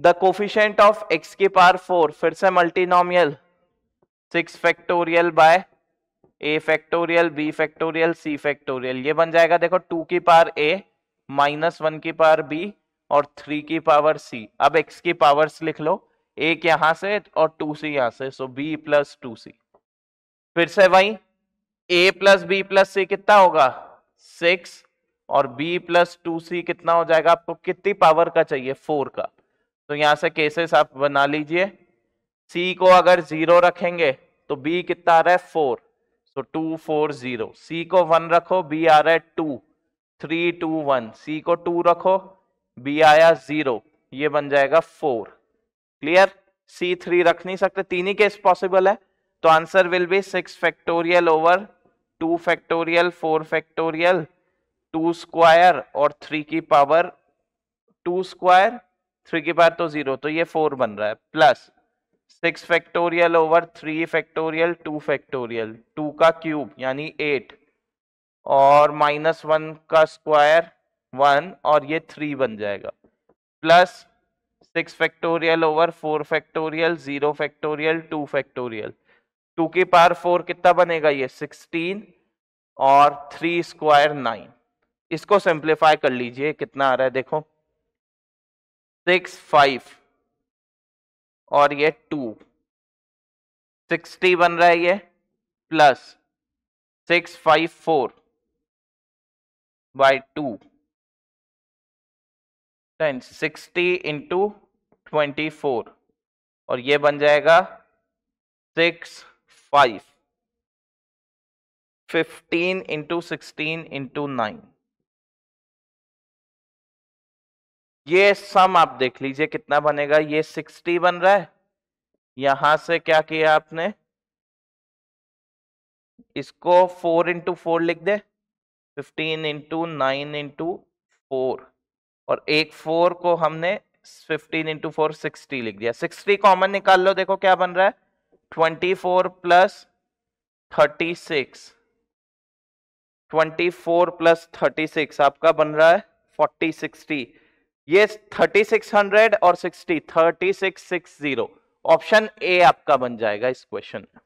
the coefficient of x की power four फिर से multinomial six factorial by A factorial B factorial C factorial ये बन जाएगा देखो टू की पार ए माइनस वन की पावर बी और थ्री की पावर सी अब एक्स की पावर्स लिख लो एक यहां से और टू सी यहां से so B plus two C फिर से वही A plus B plus C कितना होगा सिक्स और बी प्लस टू सी कितना हो जाएगा आपको कितनी पावर का चाहिए फोर का तो यहां से केसेस आप बना लीजिए सी को अगर जीरो रखेंगे तो बी कितना आ रहा है four so two four zero C को वन रखो बी आ रहा है two three two one C को टू रखो बी आया जीरो ये बन जाएगा फोर क्लियर सी थ्री रख नहीं सकते तीन ही केस पॉसिबल है तो answer will be six factorial over two factorial four factorial two square और थ्री की पावर टू स्क्वायर थ्री की पार तो जीरो तो ये फोर बन रहा है plus six factorial over three factorial two factorial two का क्यूब यानी एट और माइनस वन का स्क्वायर वन और ये थ्री बन जाएगा plus six factorial over four factorial zero factorial two factorial two की पार फोर कितना बनेगा ये सिक्सटीन और थ्री स्क्वायर नाइन इसको सिंप्लीफाई कर लीजिए कितना आ रहा है देखो सिक्स फाइव और ये टू सिक्सटी बन रहा है ये plus six five four by two ten sixty into twenty four और ये बन जाएगा six five fifteen into sixteen into nine ये सम आप देख लीजिए कितना बनेगा ये सिक्सटी बन रहा है यहां से क्या किया आपने इसको फोर इंटू फोर लिख दे fifteen into nine into four और एक फोर को हमने फिफ्टीन इंटू फोर सिक्सटी लिख दिया सिक्सटी कॉमन निकाल लो देखो क्या बन रहा है twenty four plus thirty six twenty four plus thirty six आपका बन रहा है फोर्टी सिक्सटी ये 3600 और 60 3660 ऑप्शन ए आपका बन जाएगा इस क्वेश्चन में